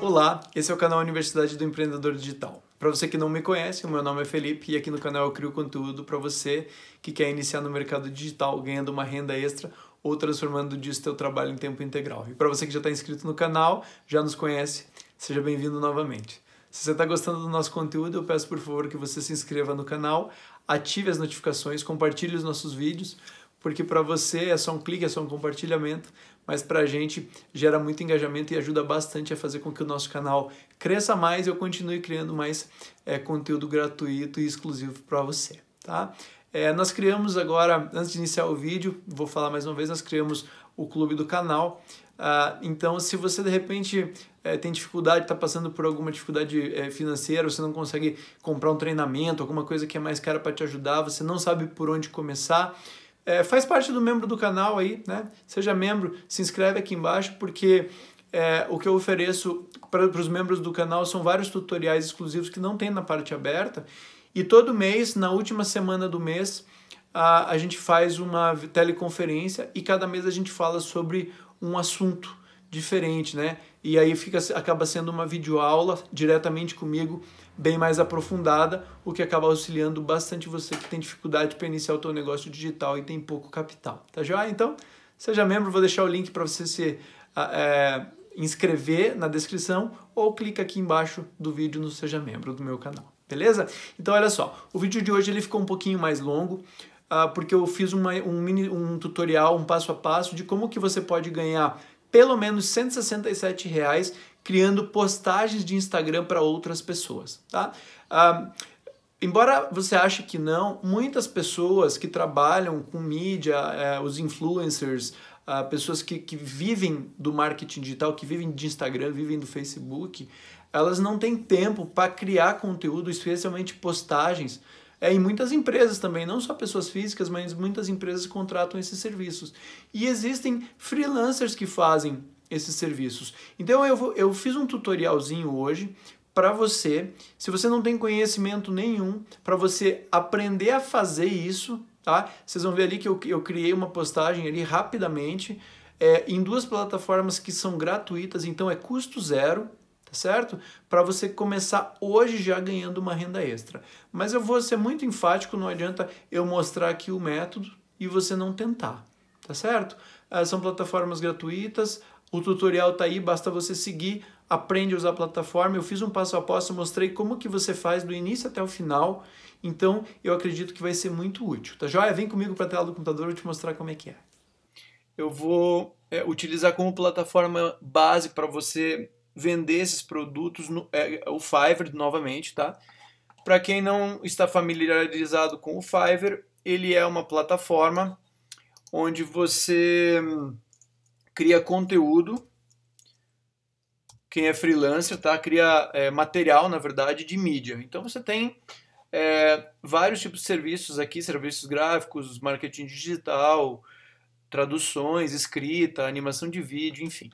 Olá, esse é o canal Universidade do Empreendedor Digital. Para você que não me conhece, o meu nome é Felipe e aqui no canal eu crio conteúdo para você que quer iniciar no mercado digital ganhando uma renda extra ou transformando disso seu trabalho em tempo integral. E para você que já está inscrito no canal, já nos conhece, seja bem-vindo novamente. Se você está gostando do nosso conteúdo, eu peço por favor que você se inscreva no canal, ative as notificações, compartilhe os nossos vídeos, porque para você é só um clique, é só um compartilhamento, mas para a gente gera muito engajamento e ajuda bastante a fazer com que o nosso canal cresça mais e eu continue criando mais é, conteúdo gratuito e exclusivo para você, tá? É, nós criamos agora, antes de iniciar o vídeo, vou falar mais uma vez, nós criamos o clube do canal. Ah, então, se você de repente é, tem dificuldade, está passando por alguma dificuldade é, financeira, você não consegue comprar um treinamento, alguma coisa que é mais cara para te ajudar, você não sabe por onde começar, é, faz parte do membro do canal aí, né? Seja membro, se inscreve aqui embaixo, porque é, o que eu ofereço para os membros do canal são vários tutoriais exclusivos que não tem na parte aberta. E todo mês, na última semana do mês, a, a gente faz uma teleconferência e cada mês a gente fala sobre um assunto diferente, né? e aí fica, acaba sendo uma videoaula diretamente comigo, bem mais aprofundada, o que acaba auxiliando bastante você que tem dificuldade para iniciar o seu negócio digital e tem pouco capital. Tá já? Então, seja membro, vou deixar o link para você se é, inscrever na descrição ou clica aqui embaixo do vídeo no Seja Membro do meu canal. Beleza? Então, olha só, o vídeo de hoje ele ficou um pouquinho mais longo, ah, porque eu fiz uma, um, mini, um tutorial, um passo a passo de como que você pode ganhar pelo menos 167 reais criando postagens de Instagram para outras pessoas, tá? Ah, embora você ache que não, muitas pessoas que trabalham com mídia, eh, os influencers, ah, pessoas que, que vivem do marketing digital, que vivem de Instagram, vivem do Facebook, elas não têm tempo para criar conteúdo, especialmente postagens, é, em muitas empresas também, não só pessoas físicas, mas muitas empresas contratam esses serviços. E existem freelancers que fazem esses serviços. Então eu, vou, eu fiz um tutorialzinho hoje para você, se você não tem conhecimento nenhum, para você aprender a fazer isso, tá? Vocês vão ver ali que eu, eu criei uma postagem ali rapidamente é, em duas plataformas que são gratuitas, então é custo zero, tá certo? Para você começar hoje já ganhando uma renda extra. Mas eu vou ser muito enfático, não adianta eu mostrar aqui o método e você não tentar, tá certo? Ah, são plataformas gratuitas, o tutorial tá aí, basta você seguir, aprende a usar a plataforma. Eu fiz um passo a passo, mostrei como que você faz do início até o final. Então, eu acredito que vai ser muito útil, tá joia? Vem comigo para a tela do computador, eu te mostrar como é que é. Eu vou é, utilizar como plataforma base para você vender esses produtos no é, o Fiverr novamente, tá? Para quem não está familiarizado com o Fiverr, ele é uma plataforma onde você hum, cria conteúdo. Quem é freelancer, tá? Cria é, material, na verdade, de mídia. Então você tem é, vários tipos de serviços aqui, serviços gráficos, marketing digital, traduções, escrita, animação de vídeo, enfim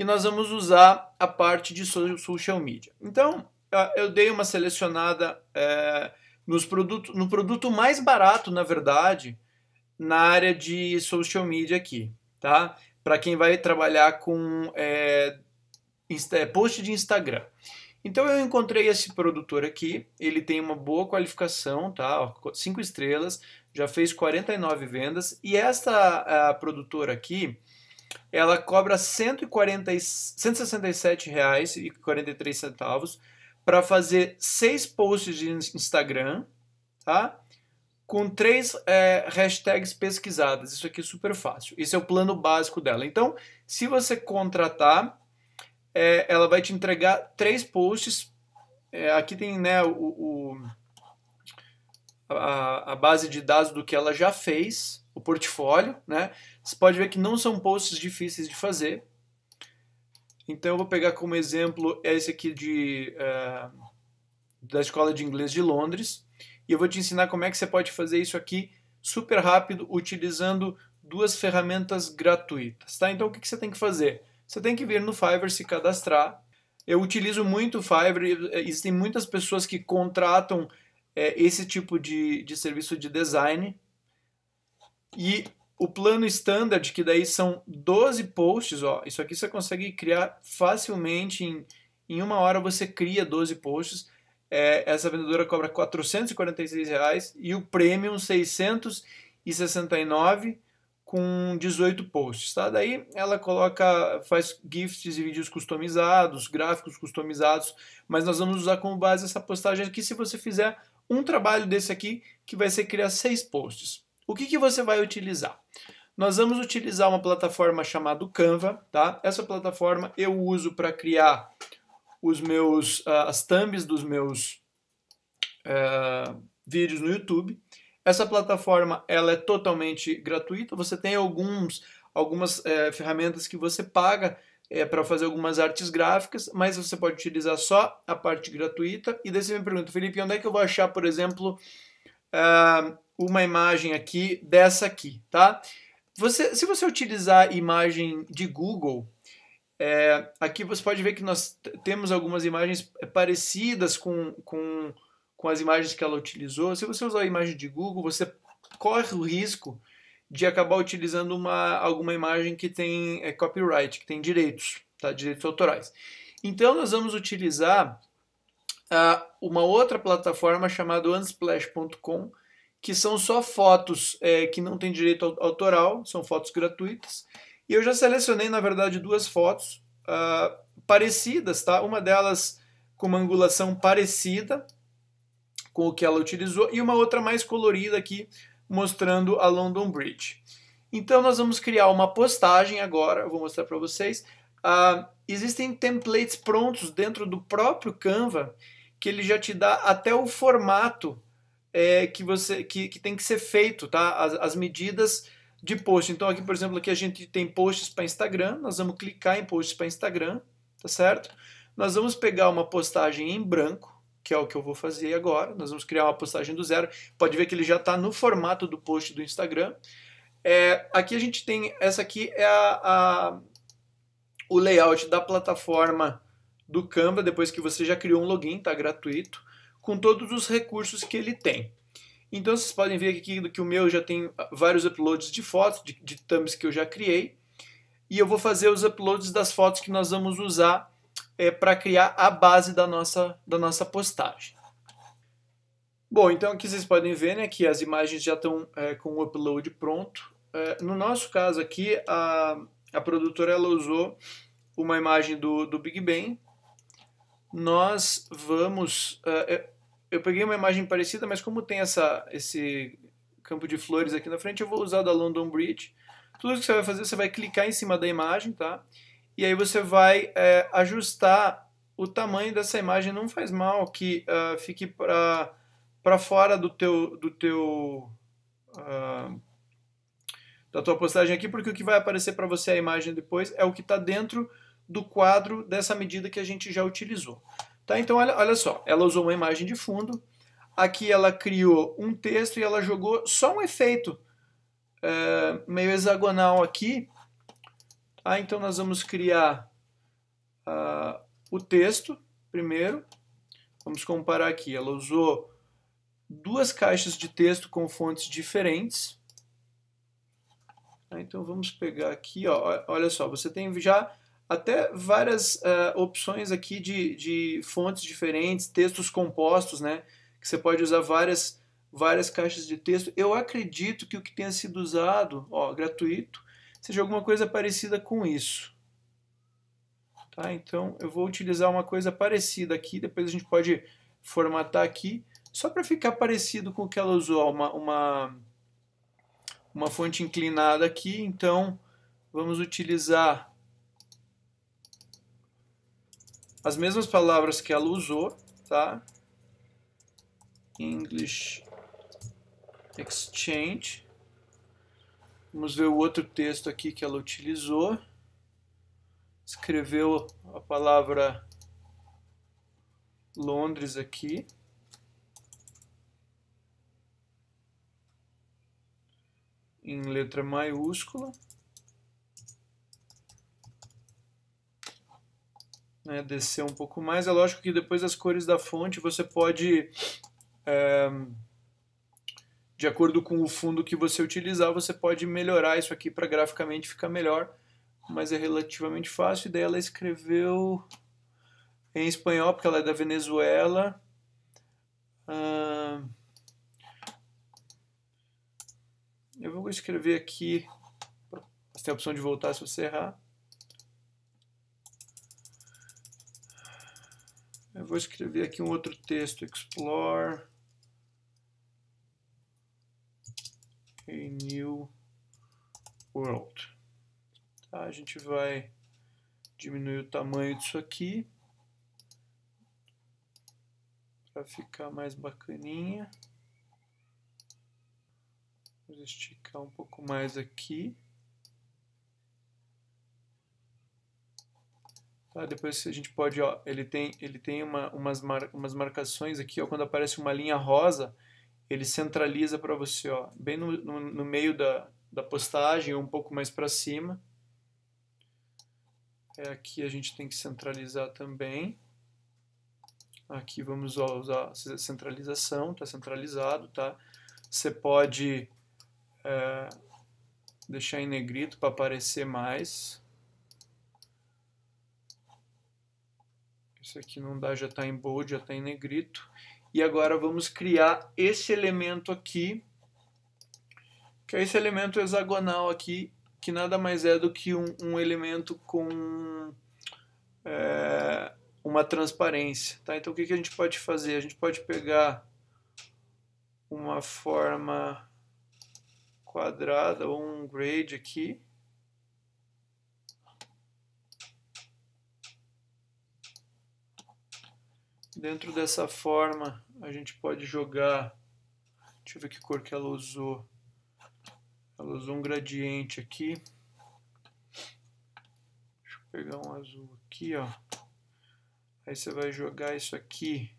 e nós vamos usar a parte de social media. Então, ah, eu dei uma selecionada é, nos produtos no produto mais barato, na verdade, na área de social media aqui, tá? Para quem vai trabalhar com é, post de Instagram. Então eu encontrei esse produtor aqui, ele tem uma boa qualificação, tá? Cinco estrelas, já fez 49 vendas e esta ah, produtora aqui, ela cobra R$ 167,43 para fazer seis posts de Instagram, tá? Com três é, hashtags pesquisadas. Isso aqui é super fácil. Esse é o plano básico dela. Então, se você contratar, é, ela vai te entregar três posts. É, aqui tem né, o, o a, a base de dados do que ela já fez, o portfólio, né? Você pode ver que não são posts difíceis de fazer. Então eu vou pegar como exemplo esse aqui de, uh, da Escola de Inglês de Londres e eu vou te ensinar como é que você pode fazer isso aqui super rápido utilizando duas ferramentas gratuitas, tá? Então o que, que você tem que fazer? Você tem que vir no Fiverr se cadastrar. Eu utilizo muito o Fiverr, existem muitas pessoas que contratam é, esse tipo de, de serviço de design. E o plano standard, que daí são 12 posts, ó, isso aqui você consegue criar facilmente, em, em uma hora você cria 12 posts. É, essa vendedora cobra R$ 446 reais, e o premium R$ 669 com 18 posts, tá? Daí ela coloca, faz gifs e vídeos customizados, gráficos customizados, mas nós vamos usar como base essa postagem aqui. Se você fizer um trabalho desse aqui que vai ser criar seis posts. O que, que você vai utilizar? Nós vamos utilizar uma plataforma chamada Canva, tá? Essa plataforma eu uso para criar os meus uh, as thumbs dos meus uh, vídeos no YouTube. Essa plataforma ela é totalmente gratuita. Você tem alguns algumas uh, ferramentas que você paga é, para fazer algumas artes gráficas, mas você pode utilizar só a parte gratuita. E daí você me pergunta, Felipe, onde é que eu vou achar, por exemplo, uh, uma imagem aqui dessa aqui, tá? Você, se você utilizar imagem de Google, é, aqui você pode ver que nós temos algumas imagens parecidas com, com, com as imagens que ela utilizou. Se você usar a imagem de Google, você corre o risco de acabar utilizando uma, alguma imagem que tem é, copyright, que tem direitos, tá? direitos autorais. Então nós vamos utilizar uh, uma outra plataforma chamada unsplash.com, que são só fotos é, que não tem direito autoral, são fotos gratuitas. E eu já selecionei, na verdade, duas fotos uh, parecidas, tá? Uma delas com uma angulação parecida com o que ela utilizou e uma outra mais colorida aqui mostrando a London Bridge. Então nós vamos criar uma postagem agora, vou mostrar para vocês. Uh, existem templates prontos dentro do próprio Canva que ele já te dá até o formato é, que você que, que tem que ser feito, tá? As, as medidas de post. Então aqui, por exemplo, aqui a gente tem posts para Instagram. Nós vamos clicar em posts para Instagram, tá certo? Nós vamos pegar uma postagem em branco que é o que eu vou fazer agora. Nós vamos criar uma postagem do zero. Pode ver que ele já está no formato do post do Instagram. É, aqui a gente tem, essa aqui é a, a, o layout da plataforma do Canva, depois que você já criou um login, está gratuito, com todos os recursos que ele tem. Então vocês podem ver aqui que o meu já tem vários uploads de fotos, de, de thumbs que eu já criei, e eu vou fazer os uploads das fotos que nós vamos usar é, para criar a base da nossa, da nossa postagem. Bom, então aqui vocês podem ver né, que as imagens já estão é, com o upload pronto. É, no nosso caso aqui, a, a produtora ela usou uma imagem do, do Big Bang. Nós vamos... Eu, é, é, eu peguei uma imagem parecida, mas como tem essa, esse campo de flores aqui na frente, eu vou usar da London Bridge. Tudo que você vai fazer, você vai clicar em cima da imagem, tá? e aí você vai é, ajustar o tamanho dessa imagem. Não faz mal que uh, fique para para fora do teu do teu uh, da tua postagem aqui, porque o que vai aparecer para você é a imagem depois é o que está dentro do quadro dessa medida que a gente já utilizou. Tá? Então, olha, olha só, ela usou uma imagem de fundo, aqui ela criou um texto e ela jogou só um efeito uh, meio hexagonal aqui, ah, então nós vamos criar ah, o texto primeiro. Vamos comparar aqui. Ela usou duas caixas de texto com fontes diferentes. Ah, então vamos pegar aqui, ó, olha só, você tem já até várias uh, opções aqui de, de fontes diferentes, textos compostos, né? Que você pode usar várias, várias caixas de texto. Eu acredito que o que tenha sido usado, ó, gratuito, seja alguma coisa parecida com isso. Tá? Então eu vou utilizar uma coisa parecida aqui, depois a gente pode formatar aqui, só para ficar parecido com o que ela usou, uma, uma, uma fonte inclinada aqui, então vamos utilizar as mesmas palavras que ela usou, tá? English Exchange. Vamos ver o outro texto aqui que ela utilizou. Escreveu a palavra Londres aqui. Em letra maiúscula. Né, descer um pouco mais. É lógico que depois das cores da fonte você pode. É, de acordo com o fundo que você utilizar, você pode melhorar isso aqui para graficamente ficar melhor, mas é relativamente fácil. daí ela escreveu em espanhol, porque ela é da Venezuela. eu vou escrever aqui. Você tem a opção de voltar se você errar. Eu vou escrever aqui um outro texto, explore New World. Tá, a gente vai diminuir o tamanho disso aqui para ficar mais bacaninha. Vamos esticar um pouco mais aqui. Tá, depois a gente pode, ó, ele tem, ele tem uma, umas, mar, umas marcações aqui, ó, quando aparece uma linha rosa, ele centraliza para você, ó, bem no, no, no, meio da, da postagem, ou um pouco mais para cima. É aqui a gente tem que centralizar também. Aqui vamos ó, usar centralização, está centralizado, tá? Você pode é, deixar em negrito para aparecer mais. Isso aqui não dá, já está em bold, já está em negrito. E agora vamos criar esse elemento aqui, que é esse elemento hexagonal aqui, que nada mais é do que um, um elemento com é, uma transparência. Tá? Então o que, que a gente pode fazer? A gente pode pegar uma forma quadrada ou um grade aqui, Dentro dessa forma, a gente pode jogar. Deixa eu ver que cor que ela usou. Ela usou um gradiente aqui. Deixa eu pegar um azul aqui, ó. Aí você vai jogar isso aqui.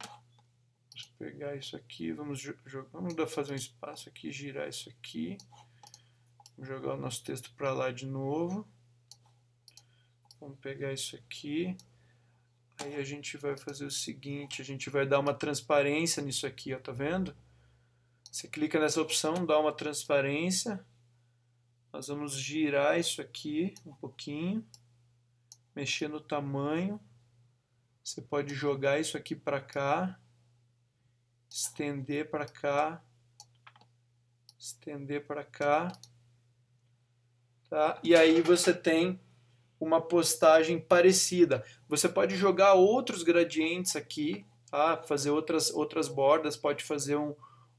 Vamos pegar isso aqui, vamos jogar, vamos dar fazer um espaço aqui, girar isso aqui. Vamos jogar o nosso texto para lá de novo. Vamos pegar isso aqui. Aí a gente vai fazer o seguinte, a gente vai dar uma transparência nisso aqui, ó, tá vendo? Você clica nessa opção, dá uma transparência. Nós vamos girar isso aqui um pouquinho, mexer no tamanho. Você pode jogar isso aqui para cá, estender para cá, estender para cá. Tá? E aí você tem uma postagem parecida. Você pode jogar outros gradientes aqui, tá? fazer outras, outras bordas, pode fazer um,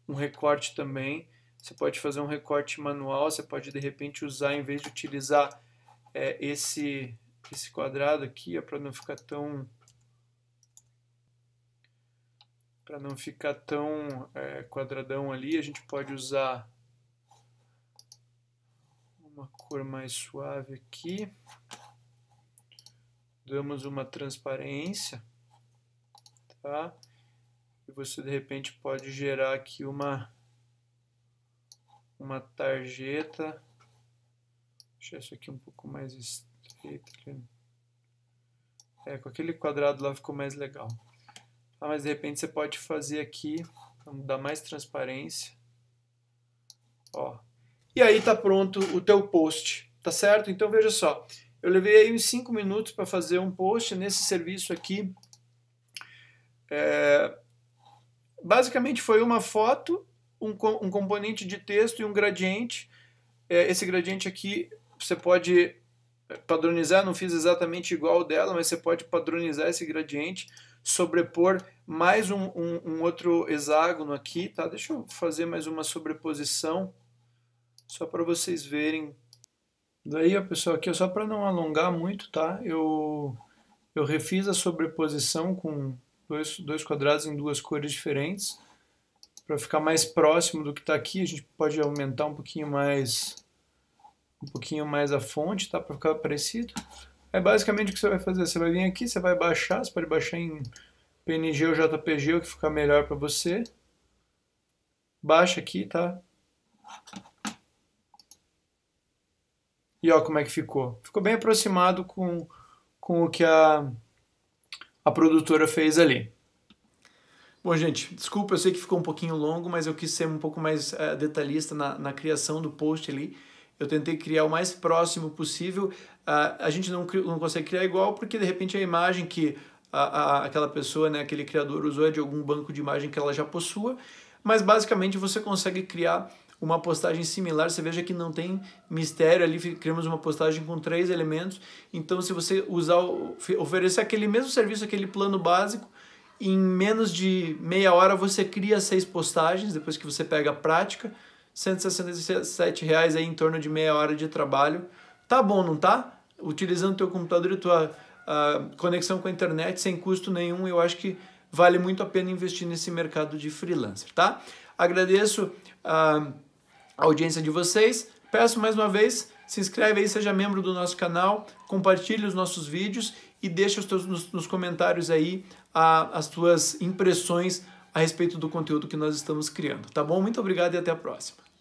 um recorte também. Você pode fazer um recorte manual, você pode de repente usar, em vez de utilizar é, esse, esse quadrado aqui, para não ficar tão para não ficar tão é, quadradão ali, a gente pode usar uma cor mais suave aqui damos uma transparência, tá? E você de repente pode gerar aqui uma uma tarjeta. Deixa isso aqui um pouco mais estreito. Aqui. É, com aquele quadrado lá ficou mais legal. Ah, mas de repente você pode fazer aqui, vamos dar mais transparência. Ó. E aí tá pronto o teu post, tá certo? Então veja só, eu levei aí uns 5 minutos para fazer um post nesse serviço aqui. É, basicamente foi uma foto, um, um, componente de texto e um gradiente. É, esse gradiente aqui você pode padronizar, não fiz exatamente igual dela, mas você pode padronizar esse gradiente, sobrepor mais um, um, um outro hexágono aqui, tá? Deixa eu fazer mais uma sobreposição, só para vocês verem Daí, pessoal, aqui só para não alongar muito, tá? Eu, eu refiz a sobreposição com dois, dois quadrados em duas cores diferentes para ficar mais próximo do que está aqui. A gente pode aumentar um pouquinho mais um pouquinho mais a fonte, tá? Para ficar parecido. É basicamente o que você vai fazer. Você vai vir aqui, você vai baixar, você pode baixar em PNG ou JPG, o que ficar melhor para você. Baixa aqui, tá? E ó como é que ficou. Ficou bem aproximado com, com o que a, a produtora fez ali. Bom, gente, desculpa, eu sei que ficou um pouquinho longo, mas eu quis ser um pouco mais uh, detalhista na, na criação do post ali. Eu tentei criar o mais próximo possível. Uh, a gente não, não consegue criar igual porque, de repente, a imagem que a, a, aquela pessoa, né, aquele criador usou é de algum banco de imagem que ela já possua, mas basicamente você consegue criar uma postagem similar, você veja que não tem mistério ali, criamos uma postagem com três elementos. Então, se você usar oferecer aquele mesmo serviço, aquele plano básico, em menos de meia hora você cria seis postagens, depois que você pega a prática, R$ reais aí em torno de meia hora de trabalho. Tá bom, não tá? Utilizando teu computador e tua uh, conexão com a internet sem custo nenhum, eu acho que vale muito a pena investir nesse mercado de freelancer, tá? Agradeço... Uh, audiência de vocês. Peço mais uma vez, se inscreve aí, seja membro do nosso canal, compartilhe os nossos vídeos e deixa os teus, nos, nos comentários aí a, as tuas impressões a respeito do conteúdo que nós estamos criando, tá bom? Muito obrigado e até a próxima.